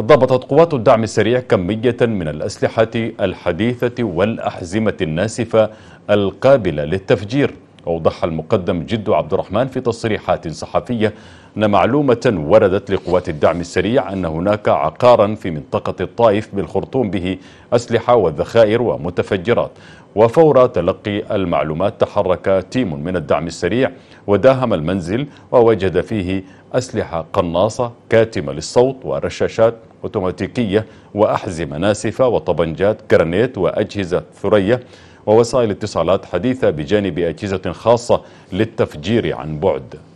ضبطت قوات الدعم السريع كمية من الأسلحة الحديثة والأحزمة الناسفة القابلة للتفجير أوضح المقدم جد عبد الرحمن في تصريحات صحفية أن معلومة وردت لقوات الدعم السريع أن هناك عقارا في منطقة الطائف بالخرطوم به أسلحة وذخائر ومتفجرات وفور تلقي المعلومات تحرك تيم من الدعم السريع وداهم المنزل ووجد فيه أسلحة قناصة كاتمة للصوت ورشاشات أوتوماتيكية وأحزمة ناسفة وطبنجات كرنيت وأجهزة ثرية ووسائل اتصالات حديثة بجانب أجهزة خاصة للتفجير عن بعد